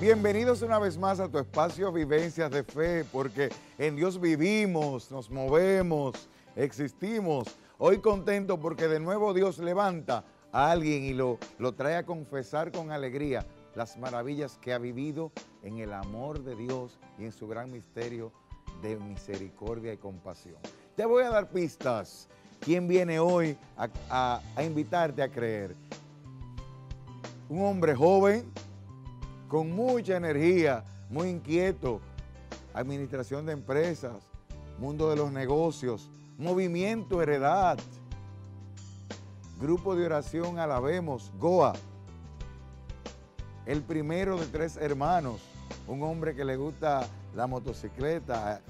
Bienvenidos una vez más a tu espacio Vivencias de Fe, porque en Dios vivimos, nos movemos, existimos. Hoy contento porque de nuevo Dios levanta a alguien y lo, lo trae a confesar con alegría las maravillas que ha vivido en el amor de Dios y en su gran misterio de misericordia y compasión. Te voy a dar pistas. ¿Quién viene hoy a, a invitarte a creer? Un hombre joven, con mucha energía, muy inquieto. Administración de empresas, mundo de los negocios, movimiento heredad, grupo de oración Alabemos, Goa, el primero de tres hermanos, un hombre que le gusta la motocicleta,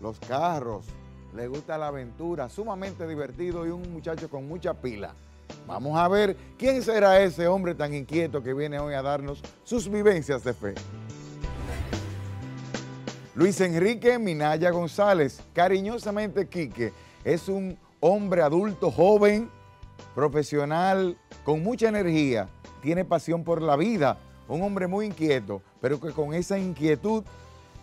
los carros, le gusta la aventura, sumamente divertido y un muchacho con mucha pila. Vamos a ver quién será ese hombre tan inquieto que viene hoy a darnos sus vivencias de fe. Luis Enrique Minaya González, cariñosamente Quique, es un hombre adulto, joven, profesional, con mucha energía, tiene pasión por la vida, un hombre muy inquieto, pero que con esa inquietud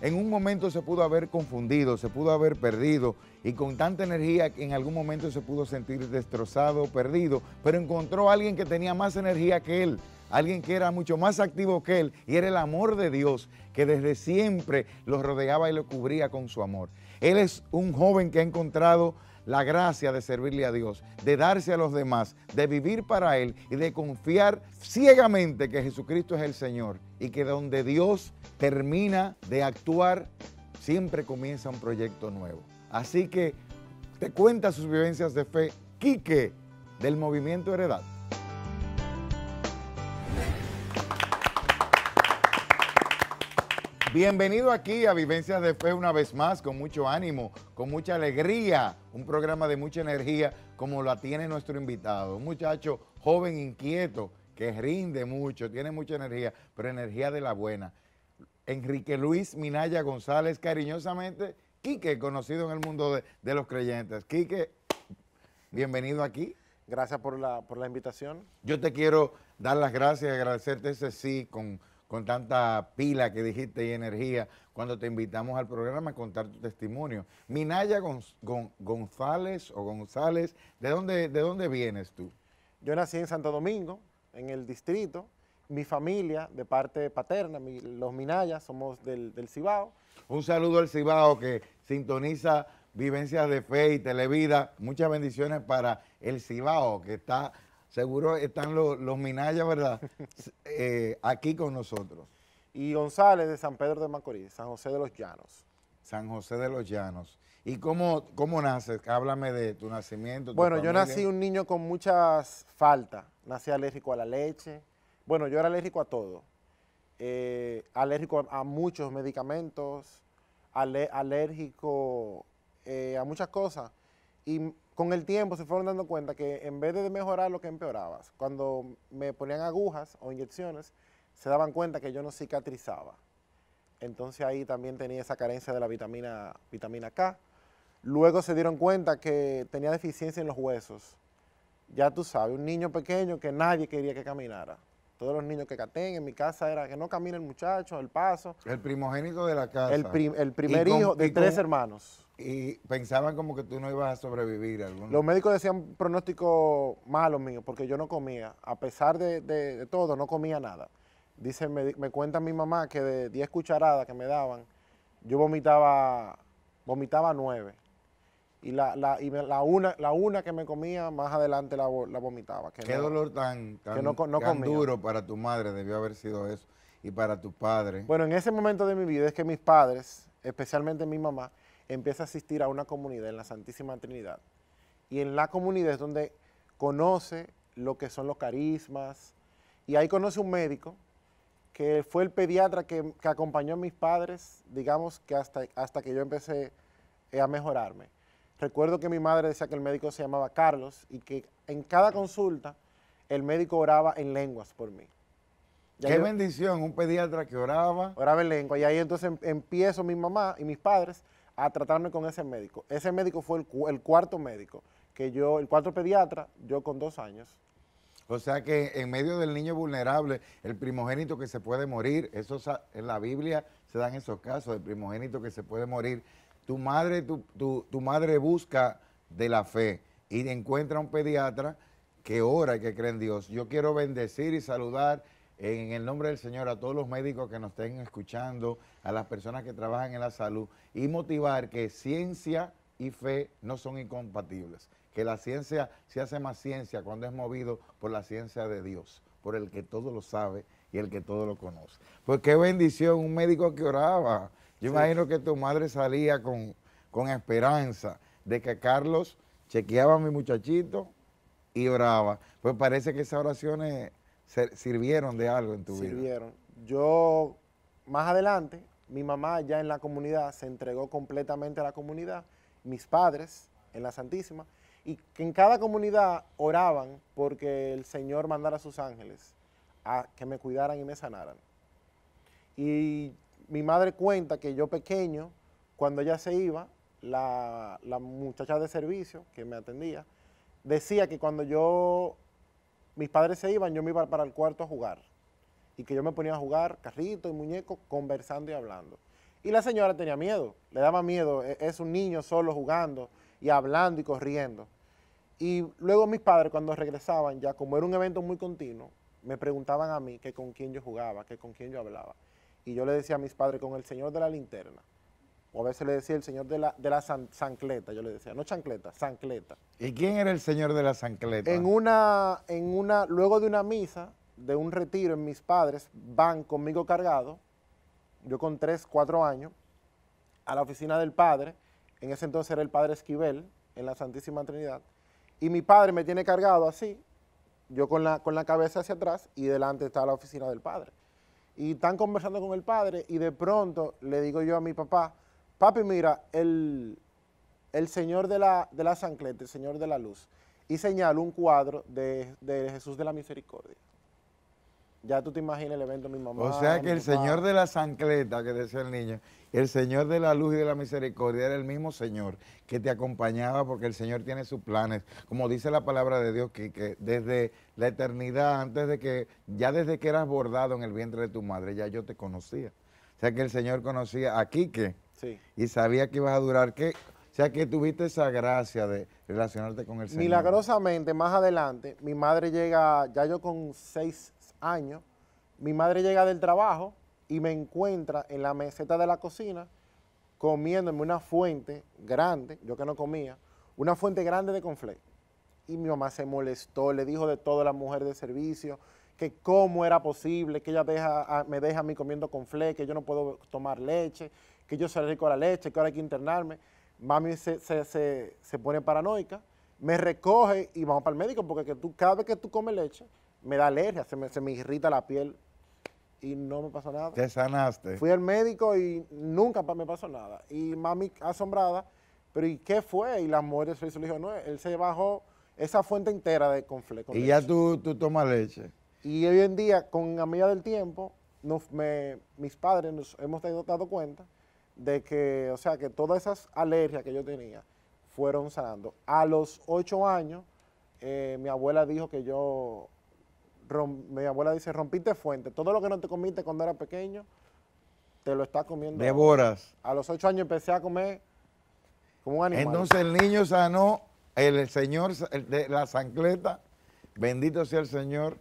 en un momento se pudo haber confundido, se pudo haber perdido y con tanta energía que en algún momento se pudo sentir destrozado, perdido, pero encontró a alguien que tenía más energía que él, alguien que era mucho más activo que él y era el amor de Dios que desde siempre lo rodeaba y lo cubría con su amor. Él es un joven que ha encontrado la gracia de servirle a Dios, de darse a los demás, de vivir para Él y de confiar ciegamente que Jesucristo es el Señor y que donde Dios termina de actuar, siempre comienza un proyecto nuevo. Así que te cuenta sus vivencias de fe, Quique, del movimiento Heredad. Bienvenido aquí a Vivencias de Fe una vez más, con mucho ánimo, con mucha alegría, un programa de mucha energía como la tiene nuestro invitado, un muchacho joven, inquieto, que rinde mucho, tiene mucha energía, pero energía de la buena. Enrique Luis Minaya González, cariñosamente, Quique, conocido en el mundo de, los creyentes. Quique, bienvenido aquí. Gracias por la, por la invitación. Yo te quiero dar las gracias y agradecerte ese sí con con tanta pila que dijiste y energía cuando te invitamos al programa a contar tu testimonio. Minaya González o González, ¿de dónde, ¿de dónde vienes tú? Yo nací en Santo Domingo, en el distrito. Mi familia, de parte paterna, los Minaya, somos del, del Cibao. Un saludo al Cibao que sintoniza Vivencias de Fe y Televida. Muchas bendiciones para el Cibao que está seguro están los, minayas, ¿verdad? Eh, aquí con nosotros. Y González de San Pedro de Macorís, San José de los Llanos. San José de los Llanos. ¿Y cómo, cómo naces? Háblame de tu nacimiento. bueno, yo nací un niño con muchas faltas. Nací alérgico a la leche. Bueno, yo era alérgico a todo. Eh, alérgico a, muchos medicamentos, alérgico eh, a muchas cosas. Y con el tiempo se fueron dando cuenta que en vez de mejorar lo que empeoraba. cuando me ponían agujas o inyecciones, se daban cuenta que yo no cicatrizaba. Entonces ahí también tenía esa carencia de la vitamina, vitamina K. Luego se dieron cuenta que tenía deficiencia en los huesos. Ya tú sabes, un niño pequeño que nadie quería que caminara todos los niños que caten. En mi casa era que no camine el muchacho, el paso. El primogénito de la casa. El, primer hijo de tres hermanos. Y pensaban como que tú no ibas a sobrevivir. Los médicos decían pronóstico malo mío, porque yo no comía. A pesar de, todo, no comía nada. Dice, me, cuenta mi mamá que de 10 cucharadas que me daban, yo vomitaba, vomitaba 9 y la, una, la una que me comía, más adelante la, vomitaba. Que Qué dolor tan, tan, duro para tu madre debió haber sido eso y para tu padre. Bueno, en ese momento de mi vida es que mis padres, especialmente mi mamá, empieza a asistir a una comunidad en la Santísima Trinidad. Y en la comunidad es donde conoce lo que son los carismas. Y ahí conoce un médico que fue el pediatra que, que acompañó a mis padres, digamos que hasta, hasta que yo empecé a mejorarme. Recuerdo que mi madre decía que el médico se llamaba Carlos y que en cada consulta el médico oraba en lenguas por mí. Qué bendición, un pediatra que oraba. Oraba en lengua. Y ahí entonces em, empiezo mi mamá y mis padres a tratarme con ese médico. Ese médico fue el, cuarto médico, que yo, el cuarto pediatra, yo con dos años. O sea que en medio del niño vulnerable, el primogénito que se puede morir, eso en la Biblia se dan esos casos, el primogénito que se puede morir, tu madre, tu, tu, tu madre busca de la fe y encuentra un pediatra que ora y que cree en Dios. Yo quiero bendecir y saludar en el nombre del Señor a todos los médicos que nos estén escuchando, a las personas que trabajan en la salud y motivar que ciencia y fe no son incompatibles, que la ciencia se hace más ciencia cuando es movido por la ciencia de Dios, por el que todo lo sabe y el que todo lo conoce. Pues qué bendición, un médico que oraba yo imagino que tu madre salía con, esperanza de que Carlos chequeaba a mi muchachito y oraba. Pues parece que esas oraciones sirvieron de algo en tu vida. Sirvieron. Yo, más adelante, mi mamá ya en la comunidad se entregó completamente a la comunidad, mis padres en la Santísima, y que en cada comunidad oraban porque el Señor mandara a sus ángeles a que me cuidaran y me sanaran. Y mi madre cuenta que yo pequeño, cuando ella se iba, la, muchacha de servicio que me atendía, decía que cuando yo, mis padres se iban, yo me iba para el cuarto a jugar. Y que yo me ponía a jugar carrito y muñeco, conversando y hablando. Y la señora tenía miedo, le daba miedo, e, es un niño solo jugando y hablando y corriendo. Y luego mis padres cuando regresaban, ya como era un evento muy continuo, me preguntaban a mí que con quién yo jugaba, que con quién yo hablaba y yo le decía a mis padres con el señor de la linterna. O a veces le decía el señor de la, de yo le decía, no chancleta, sancleta. ¿Y quién era el señor de la sancleta? En una, en una, luego de una misa, de un retiro en mis padres, van conmigo cargado, yo con tres, cuatro años, a la oficina del padre, en ese entonces era el padre Esquivel, en la Santísima Trinidad, y mi padre me tiene cargado así, yo con la, con la cabeza hacia atrás, y delante está la oficina del padre y están conversando con el padre y de pronto le digo yo a mi papá, papi, mira, el, señor de la, de la el señor de la luz, y señalo un cuadro de Jesús de la Misericordia. Ya tú te imaginas el evento mi mamá. O sea que el Señor de la Sancleta, que decía el niño, el Señor de la Luz y de la Misericordia era el mismo Señor que te acompañaba porque el Señor tiene sus planes. Como dice la palabra de Dios, que, desde la eternidad, antes de que, ya desde que eras bordado en el vientre de tu madre, ya yo te conocía. O sea que el Señor conocía a Quique sí. y sabía que ibas a durar. Que, o sea que tuviste esa gracia de relacionarte con el Señor. Milagrosamente, más adelante, mi madre llega, ya yo con seis años, mi madre llega del trabajo y me encuentra en la meseta de la cocina comiéndome una fuente grande, yo que no comía, una fuente grande de confle. Y mi mamá se molestó, le dijo de toda la mujer de servicio, que cómo era posible que ella me deja a mí comiendo conflé, que yo no puedo tomar leche, que yo soy rico a la leche, que ahora hay que internarme. Mami se, se, pone paranoica, me recoge y vamos para el médico, porque tú, cada vez que tú comes leche, me da alergia, se me, irrita la piel y no me pasó nada. Te sanaste. Fui al médico y nunca me pasó nada. Y mami asombrada, pero ¿y qué fue? Y la mujer se le dijo, no, él se bajó esa fuente entera de conflicto. y ya tú, tú tomas leche. Y hoy en día, con la medida del tiempo, mis padres nos hemos dado, cuenta de que, o sea, que todas esas alergias que yo tenía fueron sanando. A los ocho años, eh, mi abuela dijo que yo mi abuela dice, rompiste fuente. Todo lo que no te comiste cuando era pequeño, te lo estás comiendo. Devoras. A los ocho años empecé a comer como un animal. Entonces el niño sanó, el señor, de la sancleta bendito sea el Señor,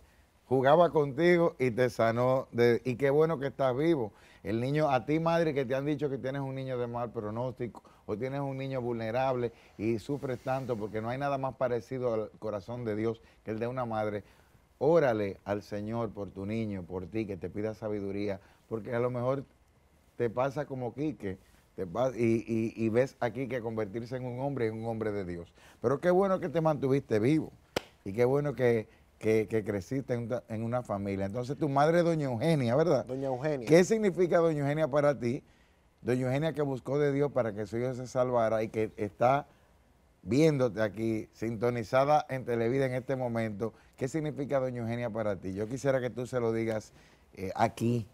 jugaba contigo y te sanó. y qué bueno que estás vivo. El niño, a ti madre que te han dicho que tienes un niño de mal pronóstico o tienes un niño vulnerable y sufres tanto porque no hay nada más parecido al corazón de Dios que el de una madre órale al Señor por tu niño, por ti, que te pida sabiduría, porque a lo mejor te pasa como Quique, y, ves aquí que convertirse en un hombre en un hombre de Dios. Pero qué bueno que te mantuviste vivo y qué bueno que, creciste en una, en una, familia. Entonces tu madre es doña Eugenia, ¿verdad? Doña Eugenia. ¿Qué significa doña Eugenia para ti? Doña Eugenia que buscó de Dios para que su hijo se salvara y que está viéndote aquí, sintonizada en Televida en este momento. ¿Qué significa Doña Eugenia para ti? Yo quisiera que tú se lo digas eh, aquí.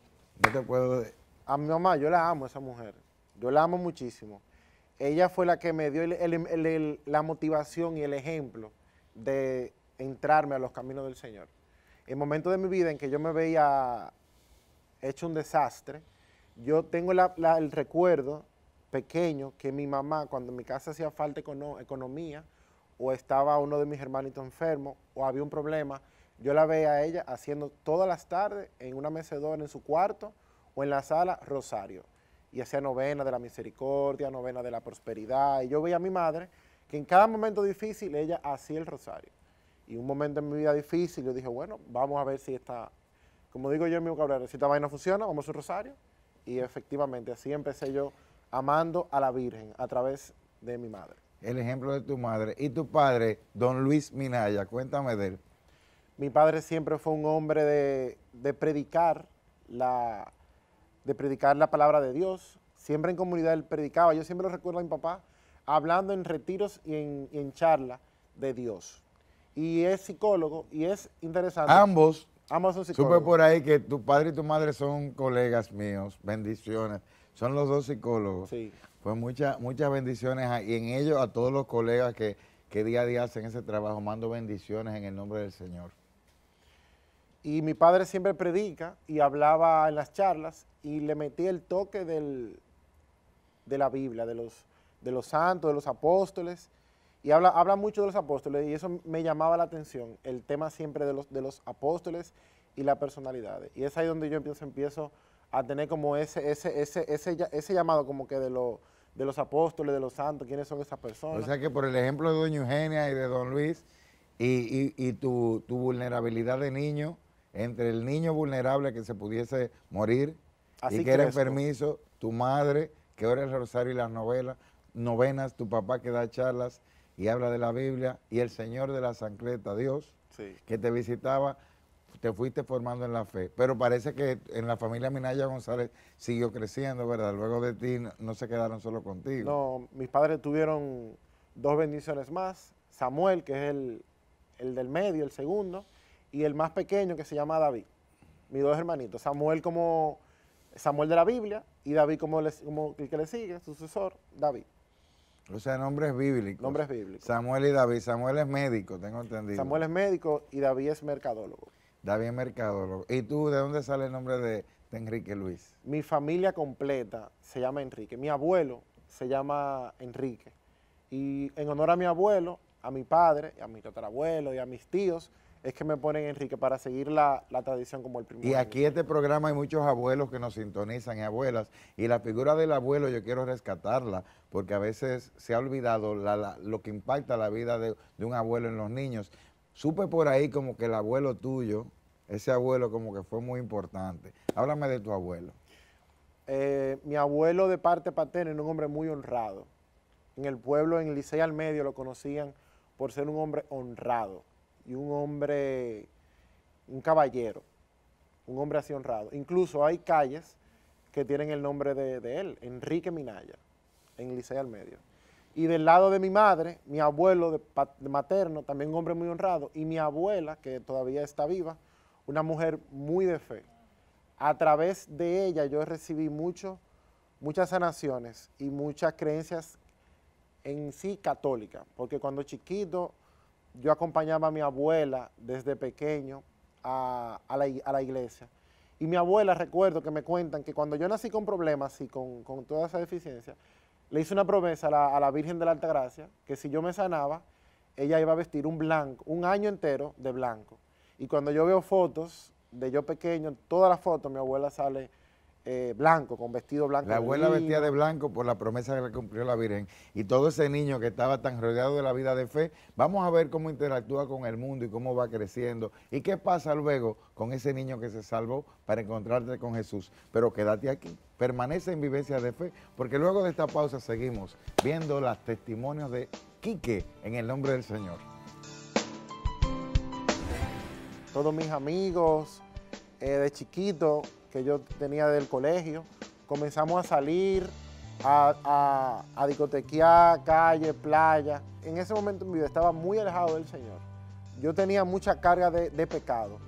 Yo te puedo... A mi mamá, yo la amo, esa mujer. Yo la amo muchísimo. Ella fue la que me dio la motivación y el ejemplo de entrarme a los caminos del Señor. El momento de mi vida en que yo me veía hecho un desastre, yo tengo el recuerdo pequeño que mi mamá, cuando en mi casa hacía falta economía, o estaba uno de mis hermanitos enfermo, o había un problema, yo la veía a ella haciendo todas las tardes en una mecedora en su cuarto o en la sala rosario. Y hacía novena de la misericordia, novena de la prosperidad. Y yo veía a mi madre que en cada momento difícil ella hacía el rosario. Y un momento en mi vida difícil, yo dije, bueno, vamos a ver si esta, como digo yo en mi vocabulario, si esta vaina funciona, vamos a hacer rosario. Y efectivamente, así empecé yo amando a la Virgen a través de mi madre. El ejemplo de tu madre y tu padre, don Luis Minaya, cuéntame de él. Mi padre siempre fue un hombre de, predicar la, de predicar la palabra de Dios. Siempre en comunidad él predicaba. Yo siempre lo recuerdo a mi papá hablando en retiros y en, charla de Dios. Y es psicólogo y es interesante. Ambos. Ambos son psicólogos. Supe por ahí que tu padre y tu madre son colegas míos. Bendiciones. Son los dos psicólogos. Sí. Pues muchas muchas bendiciones y en ellos a todos los colegas que, día a día hacen ese trabajo. Mando bendiciones en el nombre del Señor. Y mi padre siempre predica y hablaba en las charlas y le metía el toque del, de la Biblia, de los, de los santos, de los apóstoles. Y habla, habla mucho de los apóstoles y eso me llamaba la atención, el tema siempre de los, de los apóstoles y la personalidad Y es ahí donde yo empiezo, empiezo a tener como ese, ese, ese, ese, ese llamado como que de los de los apóstoles, de los santos, quiénes son esas personas. O sea que por el ejemplo de Doña Eugenia y de Don Luis y, y, tu, tu, vulnerabilidad de niño, entre el niño vulnerable que se pudiese morir y que era permiso tu madre que ora el rosario y las novelas, novenas, tu papá que da charlas y habla de la Biblia y el Señor de la Sancleta, Dios, que te visitaba te fuiste formando en la fe, pero parece que en la familia Minaya González siguió creciendo, ¿verdad? Luego de ti no, se quedaron solo contigo. No, mis padres tuvieron dos bendiciones más, Samuel, que es el, del medio, el segundo, y el más pequeño que se llama David, mis dos hermanitos, Samuel como Samuel de la Biblia y David como, como el que le sigue, sucesor, David. O sea, nombres bíblicos. Nombres bíblicos. Samuel y David. Samuel es médico, tengo entendido. Samuel es médico y David es mercadólogo. David Mercado. ¿Y tú de dónde sale el nombre de, Enrique Luis? Mi familia completa se llama Enrique. Mi abuelo se llama Enrique. Y en honor a mi abuelo, a mi padre, a mi tatarabuelo y a mis tíos, es que me ponen Enrique para seguir la, tradición como el primero. Y aquí en este programa hay muchos abuelos que nos sintonizan y abuelas, y la figura del abuelo yo quiero rescatarla, porque a veces se ha olvidado lo que impacta la vida de, un abuelo en los niños. Supe por ahí como que el abuelo tuyo, ese abuelo como que fue muy importante. Háblame de tu abuelo. Eh, mi abuelo de parte paterna era un hombre muy honrado. En el pueblo, en Licey al Medio, lo conocían por ser un hombre honrado y un hombre, un caballero, un hombre así honrado. Incluso hay calles que tienen el nombre de, él, Enrique Minaya, en Licey al Medio. Y del lado de mi madre, mi abuelo materno, también un hombre muy honrado, y mi abuela, que todavía está viva, una mujer muy de fe. A través de ella yo recibí mucho, muchas sanaciones y muchas creencias en sí católicas, porque cuando chiquito yo acompañaba a mi abuela desde pequeño a, la, iglesia. Y mi abuela, recuerdo que me cuentan que cuando yo nací con problemas y con toda esa deficiencia, le hice una promesa a la, Virgen de la Altagracia que si yo me sanaba, ella iba a vestir un blanco, un año entero de blanco. Y cuando yo veo fotos de yo pequeño, todas las fotos, mi abuela sale eh, blanco, con vestido blanco. La abuela vestía de blanco por la promesa que le cumplió la Virgen. Y todo ese niño que estaba tan rodeado de la vida de fe, vamos a ver cómo interactúa con el mundo y cómo va creciendo. Y qué pasa luego con ese niño que se salvó para encontrarte con Jesús. Pero quédate aquí, permanece en vivencia de fe, porque luego de esta pausa seguimos viendo los testimonios de Quique en el nombre del Señor. Todos mis amigos eh, de chiquito que yo tenía del colegio. Comenzamos a salir, a, a, discotequear, calle, playa. En ese momento en mi vida estaba muy alejado del Señor. Yo tenía mucha carga de pecado